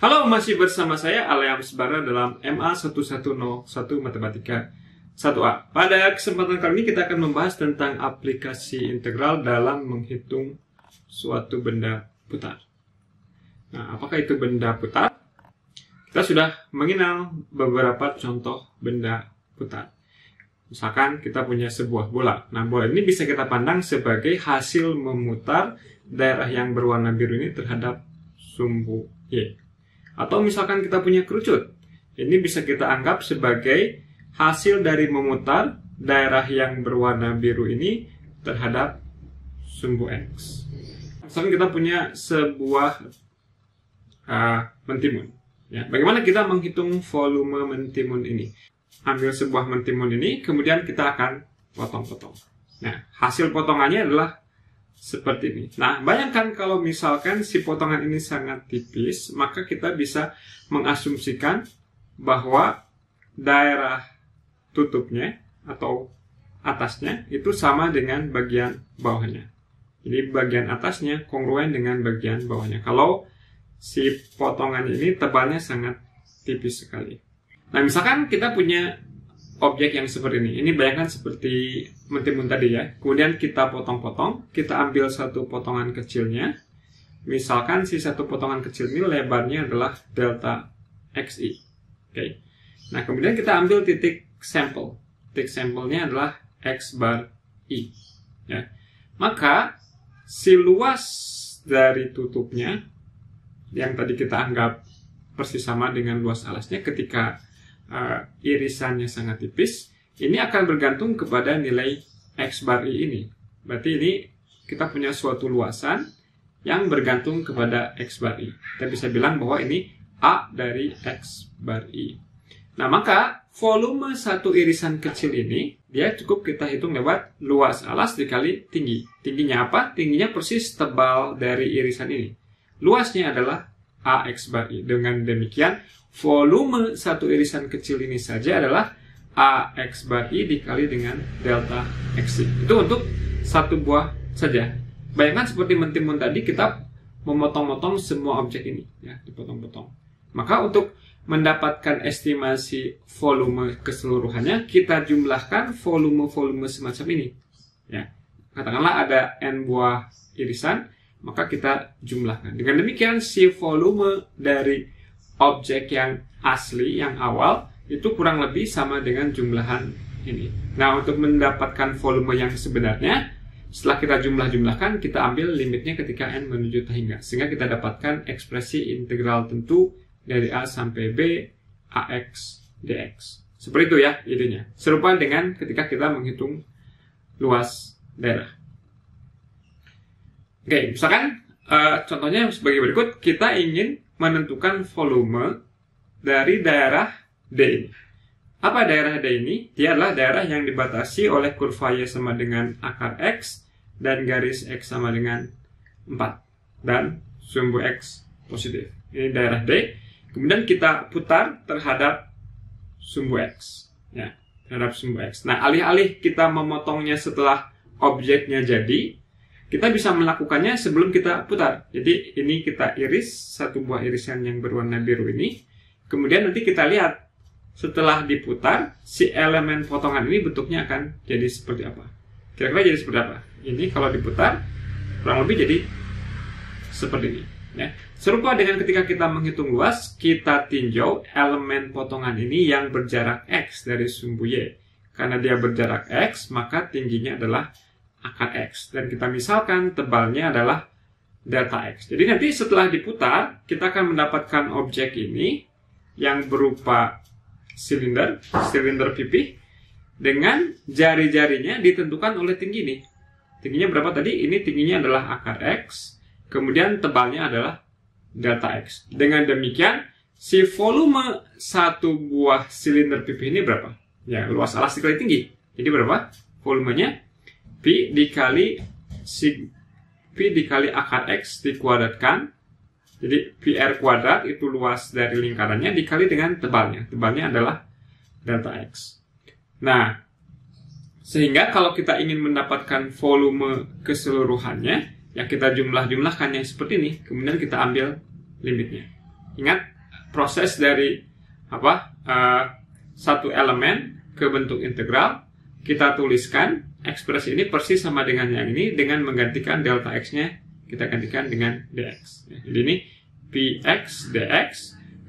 Halo, masih bersama saya Aleam Sebara dalam MA 1101 Matematika 1A. Pada kesempatan kali ini kita akan membahas tentang aplikasi integral dalam menghitung suatu benda putar. Nah, apakah itu benda putar? Kita sudah mengenal beberapa contoh benda putar. Misalkan kita punya sebuah bola. Nah, bola ini bisa kita pandang sebagai hasil memutar daerah yang berwarna biru ini terhadap sumbu Y. Atau misalkan kita punya kerucut. Ini bisa kita anggap sebagai hasil dari memutar daerah yang berwarna biru ini terhadap sumbu X. Misalkan kita punya sebuah uh, mentimun. Ya, bagaimana kita menghitung volume mentimun ini? Ambil sebuah mentimun ini, kemudian kita akan potong-potong. Nah, hasil potongannya adalah seperti ini. Nah, bayangkan kalau misalkan si potongan ini sangat tipis, maka kita bisa mengasumsikan bahwa daerah tutupnya atau atasnya itu sama dengan bagian bawahnya. Jadi bagian atasnya kongruen dengan bagian bawahnya. Kalau si potongan ini tebalnya sangat tipis sekali. Nah, misalkan kita punya objek yang seperti ini. Ini bayangkan seperti mentimun tadi ya. Kemudian kita potong-potong, kita ambil satu potongan kecilnya. Misalkan si satu potongan kecil ini lebarnya adalah delta xi. Oke. Nah, kemudian kita ambil titik sampel. Titik sampelnya adalah x bar i. Ya. Maka si luas dari tutupnya yang tadi kita anggap persis sama dengan luas alasnya ketika uh, irisannya sangat tipis, ini akan bergantung kepada nilai X bar I ini. Berarti ini kita punya suatu luasan yang bergantung kepada X bar I. Kita bisa bilang bahwa ini A dari X bar I. Nah, maka volume satu irisan kecil ini, dia cukup kita hitung lewat luas alas dikali tinggi. Tingginya apa? Tingginya persis tebal dari irisan ini. Luasnya adalah AX bar I. Dengan demikian, volume satu irisan kecil ini saja adalah AX bar I dikali dengan delta XI. Itu untuk satu buah saja. Bayangkan seperti mentimun tadi, kita memotong-motong semua objek ini. ya Dipotong-potong. Maka untuk mendapatkan estimasi volume keseluruhannya, kita jumlahkan volume-volume semacam ini. Ya. Katakanlah ada n buah irisan, maka kita jumlahkan. Dengan demikian si volume dari objek yang asli yang awal itu kurang lebih sama dengan jumlahan ini. Nah, untuk mendapatkan volume yang sebenarnya setelah kita jumlah-jumlahkan, kita ambil limitnya ketika n menuju tak hingga sehingga kita dapatkan ekspresi integral tentu dari a sampai b ax dx. Seperti itu ya idenya. Serupa dengan ketika kita menghitung luas daerah. Oke, okay, misalkan uh, contohnya sebagai berikut, kita ingin menentukan volume dari daerah D ini. Apa daerah D ini? Dia adalah daerah yang dibatasi oleh kurva Y sama dengan akar X dan garis X sama dengan 4 dan sumbu X positif. Ini daerah D. Kemudian kita putar terhadap sumbu X. Ya, terhadap sumbu X. Nah, alih-alih kita memotongnya setelah objeknya jadi, kita bisa melakukannya sebelum kita putar. Jadi ini kita iris satu buah irisan yang berwarna biru ini. Kemudian nanti kita lihat setelah diputar si elemen potongan ini bentuknya akan jadi seperti apa. Kira-kira jadi seperti apa? Ini kalau diputar kurang lebih jadi seperti ini. Ya. Serupa dengan ketika kita menghitung luas, kita tinjau elemen potongan ini yang berjarak x dari sumbu y. Karena dia berjarak x, maka tingginya adalah akar X. Dan kita misalkan tebalnya adalah delta X. Jadi nanti setelah diputar, kita akan mendapatkan objek ini yang berupa silinder, silinder pipih, dengan jari-jarinya ditentukan oleh tinggi ini. Tingginya berapa tadi? Ini tingginya adalah akar X, kemudian tebalnya adalah delta X. Dengan demikian, si volume satu buah silinder pipih ini berapa? Ya, luas alas dikali tinggi. Jadi berapa volumenya? p dikali sig, pi dikali akar x dikuadratkan. Jadi PR kuadrat itu luas dari lingkarannya dikali dengan tebalnya. Tebalnya adalah delta x. Nah, sehingga kalau kita ingin mendapatkan volume keseluruhannya, ya kita jumlah-jumlahkannya seperti ini, kemudian kita ambil limitnya. Ingat proses dari apa uh, satu elemen ke bentuk integral kita tuliskan ekspresi ini persis sama dengan yang ini dengan menggantikan delta x-nya kita gantikan dengan dx. Jadi ini px dx.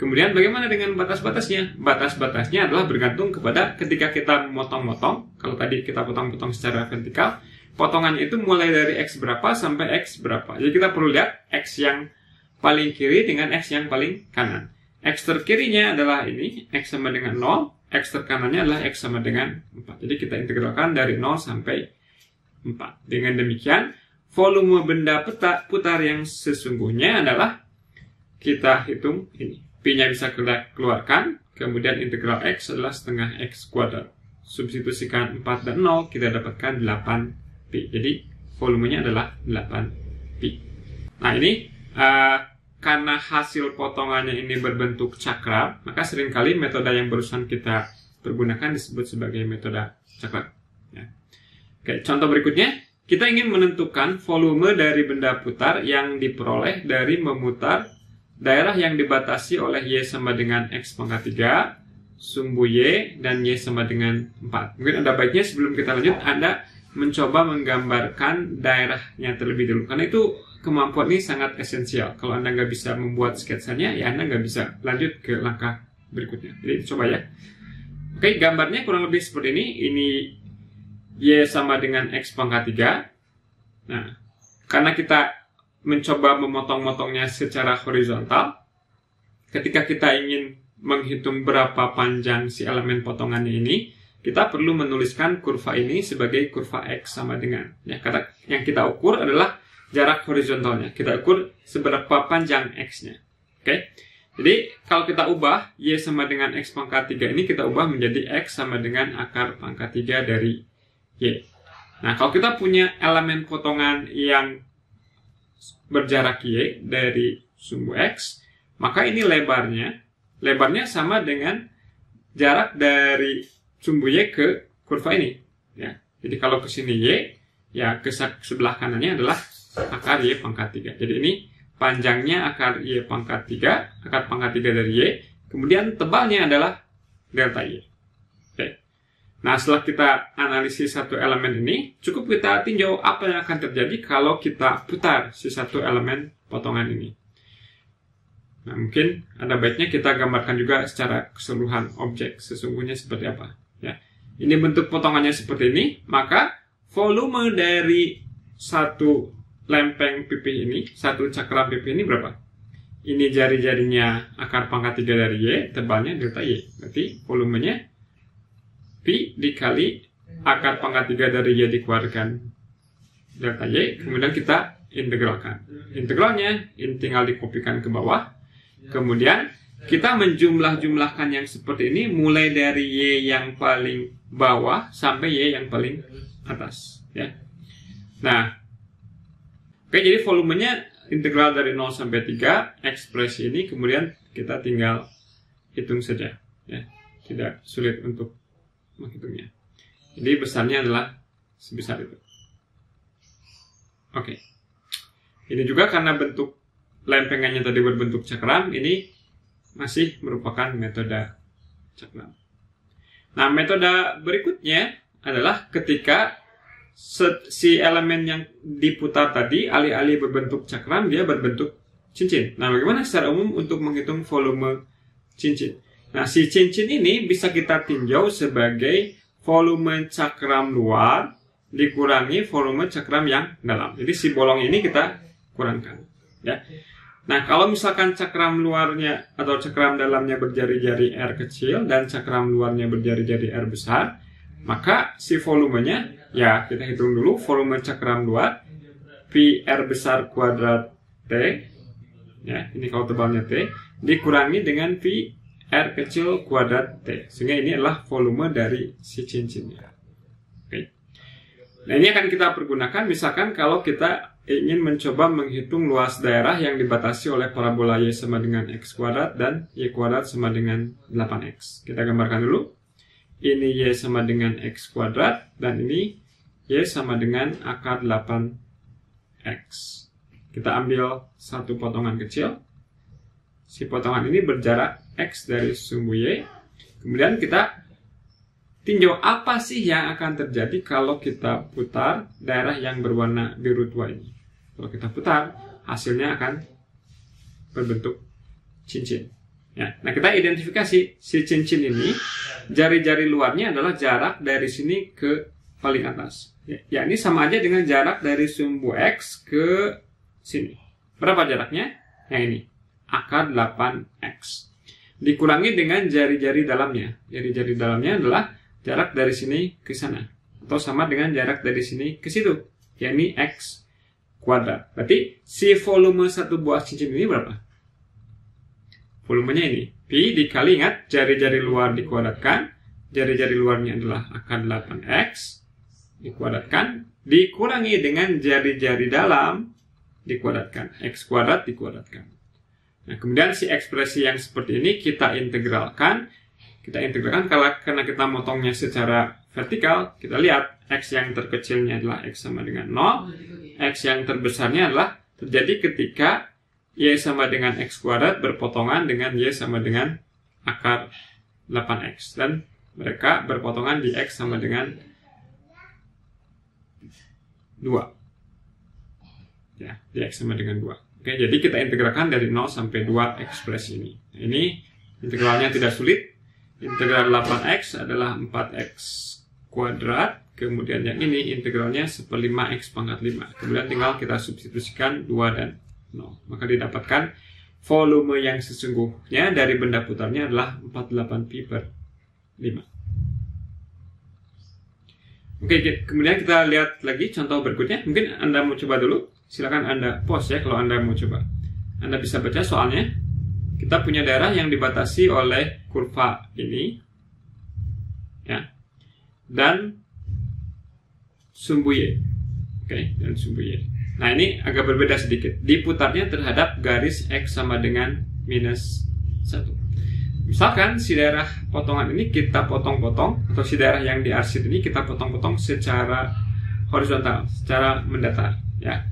Kemudian bagaimana dengan batas-batasnya? Batas-batasnya adalah bergantung kepada ketika kita memotong-motong. Kalau tadi kita potong-potong secara vertikal, potongan itu mulai dari x berapa sampai x berapa. Jadi kita perlu lihat x yang paling kiri dengan x yang paling kanan. x terkirinya adalah ini, x sama dengan 0, X tekanannya adalah X sama dengan 4. Jadi kita integralkan dari 0 sampai 4. Dengan demikian, volume benda peta putar yang sesungguhnya adalah kita hitung ini. P-nya bisa kita keluarkan, kemudian integral X adalah setengah X kuadrat. Substitusikan 4 dan 0, kita dapatkan 8P. Jadi, volumenya adalah 8P. Nah, ini uh, karena hasil potongannya ini berbentuk cakra, maka seringkali metode yang barusan kita pergunakan disebut sebagai metode cakram. Ya. Oke, contoh berikutnya, kita ingin menentukan volume dari benda putar yang diperoleh dari memutar daerah yang dibatasi oleh Y sama dengan X pangkat 3, sumbu Y, dan Y sama dengan 4. Mungkin ada baiknya sebelum kita lanjut, Anda mencoba menggambarkan daerahnya terlebih dahulu. Karena itu kemampuan ini sangat esensial. Kalau Anda nggak bisa membuat sketsanya, ya Anda nggak bisa lanjut ke langkah berikutnya. Jadi coba ya. Oke, gambarnya kurang lebih seperti ini. Ini Y sama dengan X pangkat 3. Nah, karena kita mencoba memotong-motongnya secara horizontal, ketika kita ingin menghitung berapa panjang si elemen potongannya ini, kita perlu menuliskan kurva ini sebagai kurva X sama dengan. Ya, kata, yang kita ukur adalah jarak horizontalnya. Kita ukur seberapa panjang X-nya. Oke? Okay? Jadi, kalau kita ubah Y sama dengan X pangkat 3 ini, kita ubah menjadi X sama dengan akar pangkat 3 dari Y. Nah, kalau kita punya elemen potongan yang berjarak Y dari sumbu X, maka ini lebarnya. Lebarnya sama dengan jarak dari sumbu Y ke kurva ini. Ya. Jadi, kalau ke sini Y, ya ke sebelah kanannya adalah akar Y pangkat 3. Jadi ini panjangnya akar Y pangkat 3, akar pangkat 3 dari Y, kemudian tebalnya adalah delta Y. Oke. Nah, setelah kita analisis satu elemen ini, cukup kita tinjau apa yang akan terjadi kalau kita putar si satu elemen potongan ini. Nah, mungkin ada baiknya kita gambarkan juga secara keseluruhan objek sesungguhnya seperti apa. Ya. Ini bentuk potongannya seperti ini, maka volume dari satu lempeng pipih ini, satu cakram pipih ini berapa? Ini jari-jarinya akar pangkat 3 dari Y, tebalnya delta Y. Berarti volumenya Pi dikali akar pangkat 3 dari Y dikeluarkan delta Y, kemudian kita integralkan. Integralnya tinggal dikopikan ke bawah, kemudian kita menjumlah-jumlahkan yang seperti ini mulai dari Y yang paling bawah sampai Y yang paling atas. ya. Nah, Oke, jadi volumenya integral dari 0 sampai 3, ekspresi ini kemudian kita tinggal hitung saja. Ya. Tidak sulit untuk menghitungnya. Jadi besarnya adalah sebesar itu. Oke. Ini juga karena bentuk lempengannya tadi berbentuk cakram, ini masih merupakan metode cakram. Nah, metode berikutnya adalah ketika si elemen yang diputar tadi alih-alih berbentuk cakram dia berbentuk cincin. Nah, bagaimana secara umum untuk menghitung volume cincin? Nah, si cincin ini bisa kita tinjau sebagai volume cakram luar dikurangi volume cakram yang dalam. Jadi si bolong ini kita kurangkan, ya. Nah, kalau misalkan cakram luarnya atau cakram dalamnya berjari-jari R kecil dan cakram luarnya berjari-jari R besar, maka si volumenya, ya kita hitung dulu volume cakram 2, r besar kuadrat T, ya ini kalau tebalnya T, dikurangi dengan pi R kecil kuadrat T. Sehingga ini adalah volume dari si cincinnya. Oke. Nah ini akan kita pergunakan misalkan kalau kita ingin mencoba menghitung luas daerah yang dibatasi oleh parabola Y sama dengan X kuadrat dan Y kuadrat sama dengan 8X. Kita gambarkan dulu ini Y sama dengan X kuadrat, dan ini Y sama dengan akar 8X. Kita ambil satu potongan kecil. Si potongan ini berjarak X dari sumbu Y. Kemudian kita tinjau apa sih yang akan terjadi kalau kita putar daerah yang berwarna biru tua ini. Kalau kita putar, hasilnya akan berbentuk cincin. Ya. Nah, kita identifikasi si cincin ini, jari-jari luarnya adalah jarak dari sini ke paling atas. Ya, ya ini sama aja dengan jarak dari sumbu X ke sini. Berapa jaraknya? Yang ini, akar 8X. Dikurangi dengan jari-jari dalamnya. Jari-jari dalamnya adalah jarak dari sini ke sana. Atau sama dengan jarak dari sini ke situ. Ya, X kuadrat. Berarti si volume satu buah cincin ini berapa? volumenya ini. Pi dikali ingat jari-jari luar dikuadratkan, jari-jari luarnya adalah akar 8x dikuadratkan dikurangi dengan jari-jari dalam dikuadratkan x kuadrat dikuadratkan. Nah, kemudian si ekspresi yang seperti ini kita integralkan. Kita integralkan karena kita motongnya secara vertikal, kita lihat x yang terkecilnya adalah x sama dengan 0, gitu ya. x yang terbesarnya adalah terjadi ketika Y sama dengan X kuadrat berpotongan dengan Y sama dengan akar 8X. Dan mereka berpotongan di X sama dengan 2. Ya, di X sama dengan 2. Oke, jadi kita integralkan dari 0 sampai 2 ekspresi ini. Ini integralnya tidak sulit. Integral 8X adalah 4X kuadrat kemudian yang ini integralnya seperlima x pangkat 5 kemudian tinggal kita substitusikan 2 dan maka didapatkan volume yang sesungguhnya dari benda putarnya adalah 48 pi per 5. Oke, kemudian kita lihat lagi contoh berikutnya. Mungkin Anda mau coba dulu. Silakan Anda pause ya kalau Anda mau coba. Anda bisa baca soalnya. Kita punya daerah yang dibatasi oleh kurva ini. Ya. Dan sumbu Y. Oke, dan sumbu Y. Nah ini agak berbeda sedikit. Diputarnya terhadap garis X sama dengan minus 1. Misalkan si daerah potongan ini kita potong-potong, atau si daerah yang diarsir ini kita potong-potong secara horizontal, secara mendatar. ya.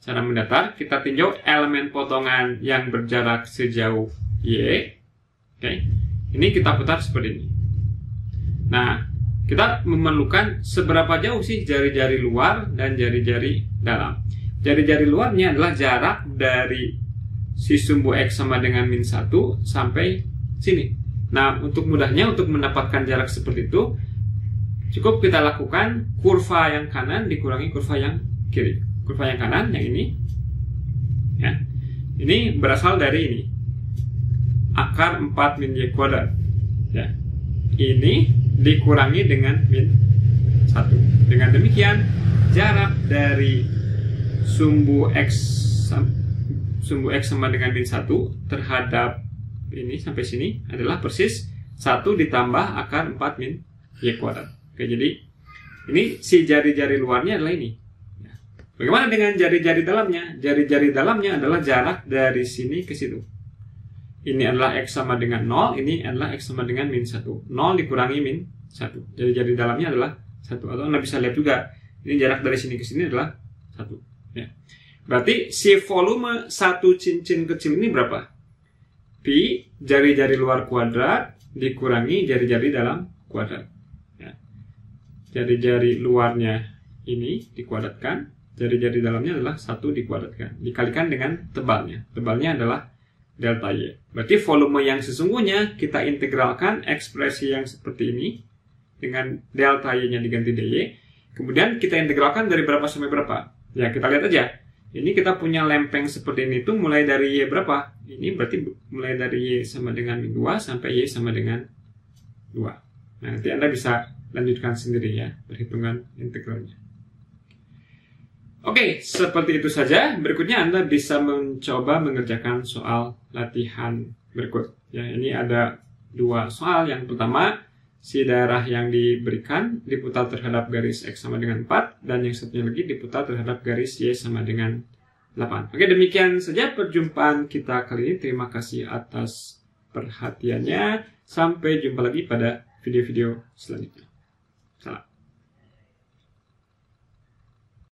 Secara mendatar, kita tinjau elemen potongan yang berjarak sejauh Y. Oke, okay. Ini kita putar seperti ini. Nah, kita memerlukan seberapa jauh sih jari-jari luar dan jari-jari dalam. Jari-jari luarnya adalah jarak dari si sumbu X sama dengan min 1 sampai sini. Nah, untuk mudahnya untuk mendapatkan jarak seperti itu, cukup kita lakukan kurva yang kanan dikurangi kurva yang kiri. Kurva yang kanan, yang ini, ya, ini berasal dari ini, akar 4 min Y kuadrat. Ya. Ini dikurangi dengan min 1. Dengan demikian, jarak dari sumbu X sumbu X sama dengan min 1 terhadap ini sampai sini adalah persis 1 ditambah akar 4 min Y kuadrat. Oke, jadi ini si jari-jari luarnya adalah ini. Ya. Bagaimana dengan jari-jari dalamnya? Jari-jari dalamnya adalah jarak dari sini ke situ. Ini adalah X sama dengan 0, ini adalah X sama dengan min 1. 0 dikurangi min 1. Jari-jari dalamnya adalah 1. Atau Anda bisa lihat juga, ini jarak dari sini ke sini adalah 1. Ya. Berarti si volume satu cincin kecil ini berapa? Pi jari-jari luar kuadrat dikurangi jari-jari dalam kuadrat. jari ya. Jari-jari luarnya ini dikuadratkan, jari-jari dalamnya adalah satu dikuadratkan. Dikalikan dengan tebalnya. Tebalnya adalah delta Y. Berarti volume yang sesungguhnya kita integralkan ekspresi yang seperti ini dengan delta Y-nya diganti dy. Kemudian kita integralkan dari berapa sampai berapa? Ya kita lihat aja. Ini kita punya lempeng seperti ini itu mulai dari Y berapa? Ini berarti mulai dari Y sama dengan 2 sampai Y sama dengan 2. Nah, nanti Anda bisa lanjutkan sendiri ya perhitungan integralnya. Oke, seperti itu saja. Berikutnya Anda bisa mencoba mengerjakan soal latihan berikut. Ya, ini ada dua soal. Yang pertama, si daerah yang diberikan diputar terhadap garis X sama dengan 4 dan yang satunya lagi diputar terhadap garis Y sama dengan 8. Oke, demikian saja perjumpaan kita kali ini. Terima kasih atas perhatiannya. Sampai jumpa lagi pada video-video selanjutnya.